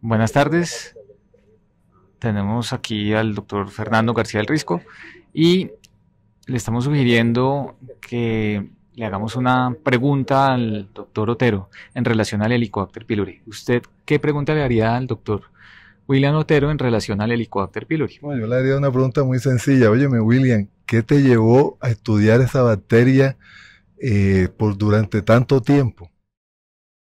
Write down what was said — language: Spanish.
Buenas tardes. Tenemos aquí al doctor Fernando García del Risco y le estamos sugiriendo que le hagamos una pregunta al doctor Otero en relación al Helicobacter pylori. ¿Usted qué pregunta le haría al doctor William Otero en relación al Helicobacter pylori? Bueno, yo le haría una pregunta muy sencilla. Óyeme, William, ¿qué te llevó a estudiar esa bacteria eh, por durante tanto tiempo?